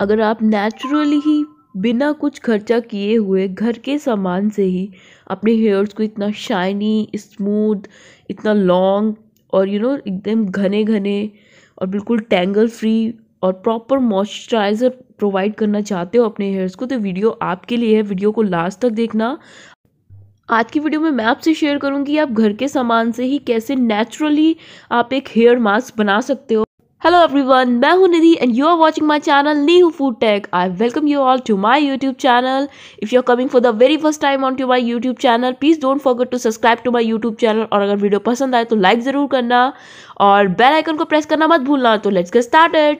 अगर आप नेचुरली ही बिना कुछ खर्चा किए हुए घर के सामान से ही अपने हेयर्स को इतना शाइनी स्मूथ इतना लॉन्ग और यू नो एकदम घने घने और बिल्कुल टैंगल फ्री और प्रॉपर मॉइस्चराइज़र प्रोवाइड करना चाहते हो अपने हेयर्स को तो वीडियो आपके लिए है वीडियो को लास्ट तक देखना आज की वीडियो में मैं आपसे शेयर करूंगी आप घर के सामान से ही कैसे नेचुरली आप एक हेयर मास्क बना सकते हो हेलो एवरीवन मैं हूं Nidhi and you are watching my channel Neehu food tech I welcome you all to my YouTube channel if you are coming for the very first time on to my YouTube channel please don't forget to subscribe to my YouTube channel और अगर video पसंद आए तो like जरूर करना और bell icon को press करना मत भूलना तो let's get started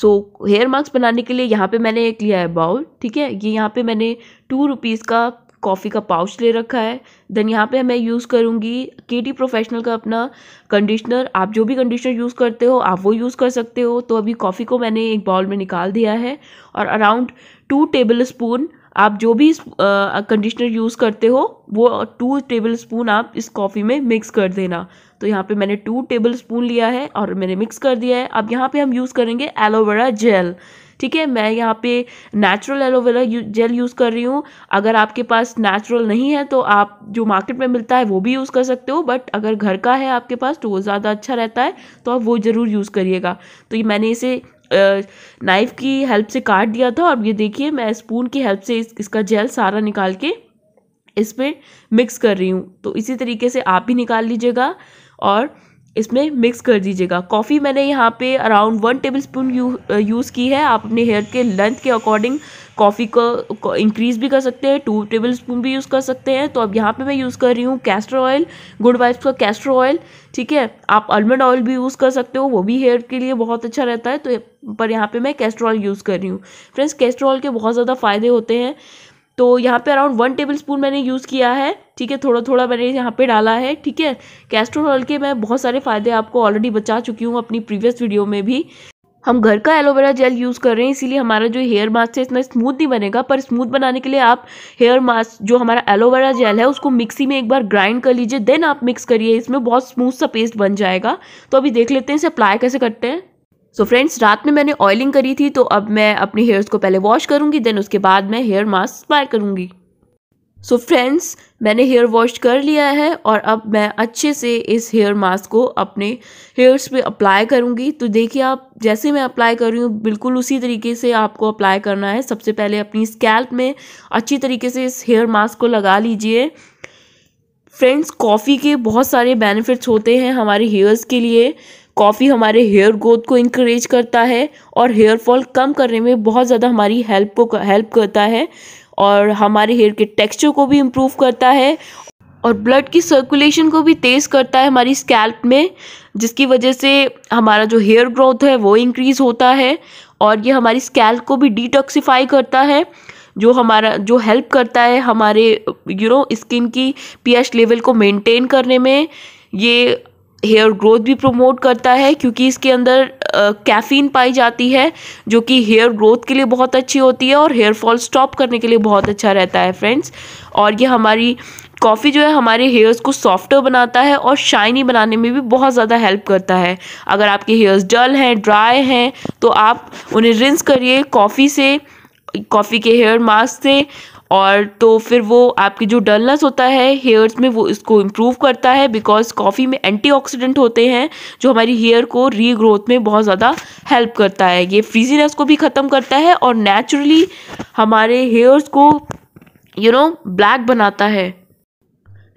so hair mask बनाने के लिए यहाँ पे मैंने एक लिया है बाउल ठीक है ये यहाँ पे मैंने टू रुपीज़ का कॉफ़ी का पाउच ले रखा है देन यहाँ पे मैं यूज़ करूँगी के टी प्रोफेशनल का अपना कंडीशनर आप जो भी कंडीशनर यूज़ करते हो आप वो यूज़ कर सकते हो तो अभी कॉफ़ी को मैंने एक बाउल में निकाल दिया है और अराउंड टू टेबल स्पून आप जो भी कंडीशनर यूज़ करते हो वो टू टेबल स्पून आप इस कॉफ़ी में मिक्स कर देना तो यहाँ पे मैंने टू टेबल स्पून लिया है और मैंने मिक्स कर दिया है अब यहाँ पे हम यूज़ करेंगे एलोवेरा जेल ठीक है मैं यहाँ पे नेचुरल एलोवेरा जेल यूज़ कर रही हूँ अगर आपके पास नेचुरल नहीं है तो आप जो मार्केट में मिलता है वो भी यूज़ कर सकते हो बट अगर घर का है आपके पास तो वो ज़्यादा अच्छा रहता है तो आप वो ज़रूर यूज़ करिएगा तो ये मैंने इसे नाइफ़ की हेल्प से काट दिया था और ये देखिए मैं स्पून की हेल्प से इस, इसका जेल सारा निकाल के इसमें मिक्स कर रही हूँ तो इसी तरीके से आप भी निकाल लीजिएगा और इसमें मिक्स कर दीजिएगा कॉफ़ी मैंने यहाँ पे around one tablespoon you, use की है आप अपने हेयर के लेंथ के अकॉर्डिंग कॉफ़ी को इंक्रीज़ भी कर सकते हैं टू टेबल स्पून भी यूज़ कर सकते हैं तो अब यहाँ पे मैं यूज़ कर रही हूँ कैस्टर ऑयल गुड वाइफ्स का कैस्टर ऑयल ठीक है आप आलमंड ऑयल भी यूज़ कर सकते हो वो भी हेयर के लिए बहुत अच्छा रहता है तो पर यहाँ पर मैं कैस्टर ऑयल यूज़ कर रही हूँ फ्रेंड्स कैस्टर के बहुत ज़्यादा फ़ायदे होते हैं तो यहाँ पे अराउंड वन टेबल स्पून मैंने यूज़ किया है ठीक है थोड़ा थोड़ा मैंने यहाँ पे डाला है ठीक है कैस्ट्रोल ऑयल के मैं बहुत सारे फ़ायदे आपको ऑलरेडी बचा चुकी हूँ अपनी प्रीवियस वीडियो में भी हम घर का एलोवेरा जेल यूज़ कर रहे हैं इसीलिए हमारा जो हेयर मास्क है इतना स्मूथ नहीं बनेगा पर स्मूथ बनाने के लिए आप हेयर मास्क जो हमारा एलोवेरा जेल है उसको मिक्सी में एक बार ग्राइंड कर लीजिए देन आप मिक्स करिए इसमें बहुत स्मूथ सा पेस्ट बन जाएगा तो अभी देख लेते हैं इसे अप्लाई कैसे करते हैं सो so फ्रेंड्स रात में मैंने ऑयलिंग करी थी तो अब मैं अपने हेयर्स को पहले वॉश करूँगी देन उसके बाद मैं हेयर मास्क अप्लाई करूँगी सो so फ्रेंड्स मैंने हेयर वॉश कर लिया है और अब मैं अच्छे से इस हेयर मास्क को अपने हेयर्स पे अप्लाई करूँगी तो देखिए आप जैसे मैं अप्लाई कर रही हूँ बिल्कुल उसी तरीके से आपको अप्लाई करना है सबसे पहले अपनी स्कैल्प में अच्छी तरीके से इस हेयर मास्क को लगा लीजिए फ्रेंड्स कॉफ़ी के बहुत सारे बेनिफिट्स होते हैं हमारे हेयर्स के लिए कॉफ़ी हमारे हेयर ग्रोथ को इंकरेज करता है और हेयर फॉल कम करने में बहुत ज़्यादा हमारी हेल्प को हेल्प करता है और हमारे हेयर के टेक्सचर को भी इम्प्रूव करता है और ब्लड की सर्कुलेशन को भी तेज़ करता है हमारी स्कैल्प में जिसकी वजह से हमारा जो हेयर ग्रोथ है वो इंक्रीज़ होता है और ये हमारी स्कैल्प को भी डिटॉक्सीफाई करता है जो हमारा जो हेल्प करता है हमारे यू नो स्किन की पीएच लेवल को मेंटेन करने में ये हेयर ग्रोथ भी प्रमोट करता है क्योंकि इसके अंदर कैफीन पाई जाती है जो कि हेयर ग्रोथ के लिए बहुत अच्छी होती है और हेयर फॉल स्टॉप करने के लिए बहुत अच्छा रहता है फ्रेंड्स और ये हमारी कॉफ़ी जो है हमारे हेयर्स को सॉफ्टर बनाता है और शाइनी बनाने में भी बहुत ज़्यादा हेल्प करता है अगर आपके हेयर्स डल हैं ड्राई हैं तो आप उन्हें रिंस करिए कॉफ़ी से कॉफ़ी के हेयर मास्क से और तो फिर वो आपकी जो डलनेस होता है हेयर्स में वो इसको इम्प्रूव करता है बिकॉज कॉफ़ी में एंटी होते हैं जो हमारी हेयर को री में बहुत ज़्यादा हेल्प करता है ये फ्रीजीनेस को भी ख़त्म करता है और नेचुरली हमारे हेयर्स को यू नो ब्लैक बनाता है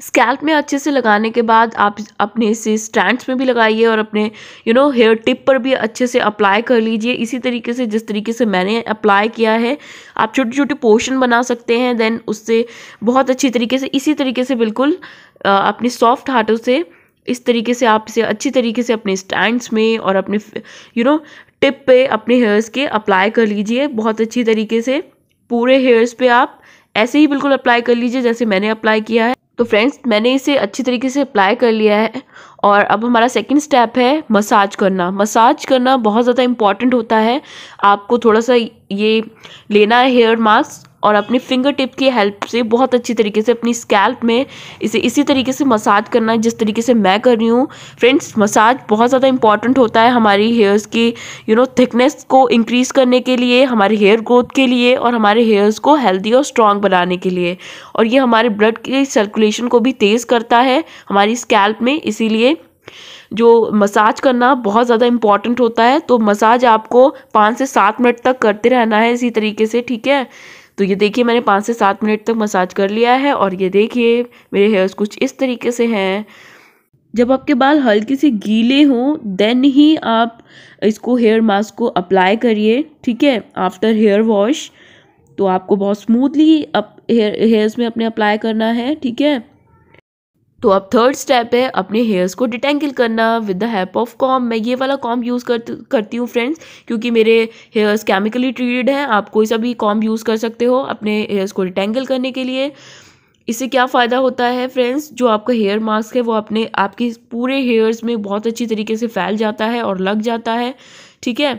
स्कैल्प में अच्छे से लगाने के बाद आप अपने इसे स्टैंड्स में भी लगाइए और अपने यू नो हेयर टिप पर भी अच्छे से अप्लाई कर लीजिए इसी तरीके से जिस तरीके से मैंने अप्लाई किया है आप छोटे छोटे पोर्शन बना सकते हैं देन उससे बहुत अच्छी तरीके से इसी तरीके से बिल्कुल अपने सॉफ्ट हाथों से इस तरीके से आप इसे अच्छी तरीके से अपने स्टैंड्स में और अपने यू नो टिप पे अपने हेयर्स के अप्लाई कर लीजिए बहुत अच्छी तरीके से पूरे हेयर्स पे आप ऐसे ही बिल्कुल अप्लाई कर लीजिए जैसे मैंने अप्लाई किया है तो फ्रेंड्स मैंने इसे अच्छी तरीके से अप्लाई कर लिया है और अब हमारा सेकंड स्टेप है मसाज करना मसाज करना बहुत ज़्यादा इम्पॉर्टेंट होता है आपको थोड़ा सा ये लेना है हेयर मास्क और अपनी फिंगर टिप की हेल्प से बहुत अच्छी तरीके से अपनी स्कैल्प में इसे इसी तरीके से मसाज करना है जिस तरीके से मैं कर रही हूँ फ्रेंड्स मसाज बहुत ज़्यादा इंपॉर्टेंट होता है हमारी हेयर्स की यू नो थिकनेस को इंक्रीज़ करने के लिए हमारे हेयर ग्रोथ के लिए और हमारे हेयर्स को हेल्दी और स्ट्रॉन्ग बनाने के लिए और ये हमारे ब्लड के सर्कुलेशन को भी तेज़ करता है हमारी स्कैल्प में इसीलिए जो मसाज करना बहुत ज़्यादा इम्पॉर्टेंट होता है तो मसाज आपको पाँच से सात मिनट तक करते रहना है इसी तरीके से ठीक है तो ये देखिए मैंने पाँच से सात मिनट तक मसाज कर लिया है और ये देखिए मेरे हेयर्स कुछ इस तरीके से हैं जब आपके बाल हल्के से गीले हों देन ही आप इसको हेयर मास्क को अप्लाई करिए ठीक है आफ्टर हेयर वॉश तो आपको बहुत स्मूथली अप हेयर हेयर्स में अपने अप्लाई करना है ठीक है तो अब थर्ड स्टेप है अपने हेयर्स को डिटेंगल करना with the help of comb मैं ये वाला कॉम यूज़ कर करती हूँ फ्रेंड्स क्योंकि मेरे हेयर्स केमिकली ट्रीटेड हैं आप कोई सा भी कॉम यूज़ कर सकते हो अपने हेयर्स को डिटेंगल करने के लिए इससे क्या फ़ायदा होता है फ्रेंड्स जो आपका हेयर मास्क है वो अपने आपके पूरे हेयर्स में बहुत अच्छी तरीके से फैल जाता है और लग जाता है ठीक है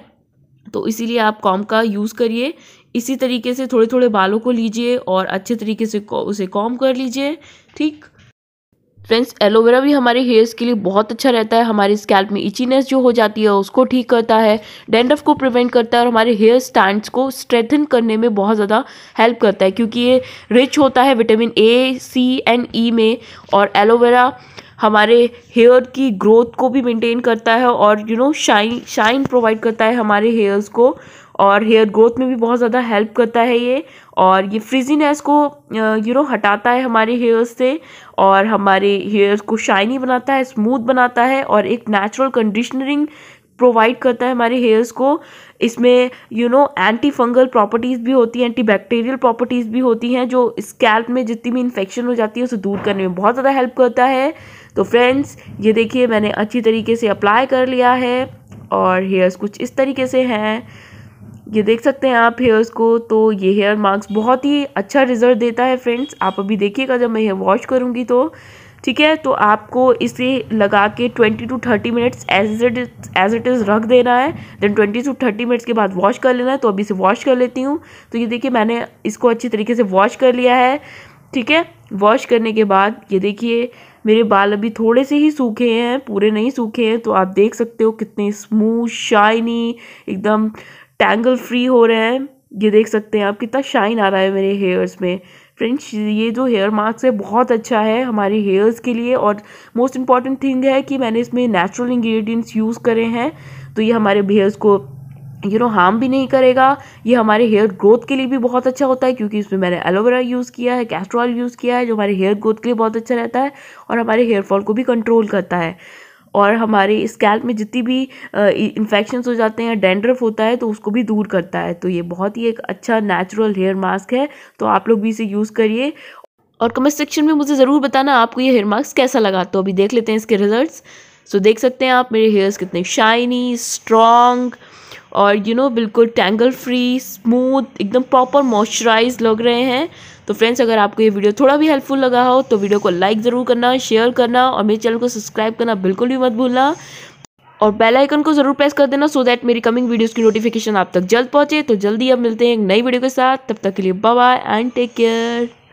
तो इसीलिए आप कॉम का यूज़ करिए इसी तरीके से थोड़े थोड़े बालों को लीजिए और अच्छे तरीके से उसे कॉम कर लीजिए ठीक फ्रेंड्स एलोवेरा भी हमारे हेयर्स के लिए बहुत अच्छा रहता है हमारे स्कैल्प में इचीनेस जो हो जाती है उसको ठीक करता है डेंडफ को प्रिवेंट करता है और हमारे हेयर स्टैंड्स को स्ट्रेथन करने में बहुत ज़्यादा हेल्प करता है क्योंकि ये रिच होता है विटामिन ए सी एंड ई में और एलोवेरा हमारे हेयर की ग्रोथ को भी मेंटेन करता है और you know shine shine provide करता है हमारे हेयर्स को और हेयर ग्रोथ में भी बहुत ज़्यादा हेल्प करता है ये और ये फ्रिजीनेस को यू नो हटाता है हमारे हेयर्स से और हमारे हेयर्स को शाइनी बनाता है स्मूथ बनाता है और एक नेचुरल कंडीशनरिंग प्रोवाइड करता है हमारे हेयर्स को इसमें you know antifungal properties भी होती हैं एंटी बैक्टीरियल प्रॉपर्टीज़ भी होती हैं जो स्कैल्प में जितनी भी इन्फेक्शन हो जाती है उसे दूर करने में बहुत ज़्यादा हेल्प करता है तो फ्रेंड्स ये देखिए मैंने अच्छी तरीके से अप्लाई कर लिया है और हेयर्स कुछ इस तरीके से हैं ये देख सकते हैं आप हेयर्स को तो ये हेयर मार्क्स बहुत ही अच्छा रिजल्ट देता है फ्रेंड्स आप अभी देखिएगा जब मैं हेयर वॉश करूँगी तो ठीक है तो आपको इसे लगा के 20 to 30 minutes as it is as it is रख देना है देन 20 टू 30 मिनट्स के बाद वॉश कर लेना है तो अभी इसे वॉश कर लेती हूँ तो ये देखिए मैंने इसको अच्छे तरीके से वॉश कर लिया है ठीक है वॉश करने के बाद ये देखिए मेरे बाल अभी थोड़े से ही सूखे हैं पूरे नहीं सूखे हैं तो आप देख सकते हो कितने स्मूथ शाइनी एकदम टैंगल फ्री हो रहे हैं ये देख सकते हैं आप कितना शाइन आ रहा है मेरे हेयर्स में फ्रेंड्स ये जो हेयर मास्क है बहुत अच्छा है हमारे हेयर्स के लिए और मोस्ट इम्पॉर्टेंट थिंग है कि मैंने इसमें नेचुरल इंग्रेडिएंट्स यूज़ करे हैं तो ये हमारे हेयर्स को यू नो हार्म भी नहीं करेगा ये हमारे हेयर ग्रोथ के लिए भी बहुत अच्छा होता है क्योंकि इसमें मैंने एलोवेरा यूज़ किया है कैस्ट्रॉल यूज़ किया है जो हमारे हेयर ग्रोथ के लिए बहुत अच्छा रहता है और हमारे हेयर फॉल को भी कंट्रोल करता है और हमारे स्कैल्प में जितनी भी इन्फेक्शन हो जाते हैं डेंड्रफ होता है तो उसको भी दूर करता है तो ये बहुत ही एक अच्छा नेचुरल हेयर मास्क है तो आप लोग भी इसे यूज़ करिए और कमेंट सेक्शन में मुझे ज़रूर बताना आपको ये हेयर मास्क कैसा लगा तो अभी देख लेते हैं इसके रिजल्ट्स सो देख सकते हैं आप मेरे हेयर्स कितने शाइनी स्ट्रॉन्ग और यू you नो know, बिल्कुल टैंगल फ्री स्मूथ एकदम प्रॉपर मॉइस्चराइज लग रहे हैं तो फ्रेंड्स अगर आपको ये वीडियो थोड़ा भी हेल्पफुल लगा हो तो वीडियो को लाइक ज़रूर करना शेयर करना और मेरे चैनल को सब्सक्राइब करना बिल्कुल भी मत भूलना और बेल आइकन को जरूर प्रेस कर देना सो दैट मेरी कमिंग वीडियोस की नोटिफिकेशन आप तक जल्द पहुंचे तो जल्दी अब मिलते हैं एक नई वीडियो के साथ तब तक के लिए बाय एंड टेक केयर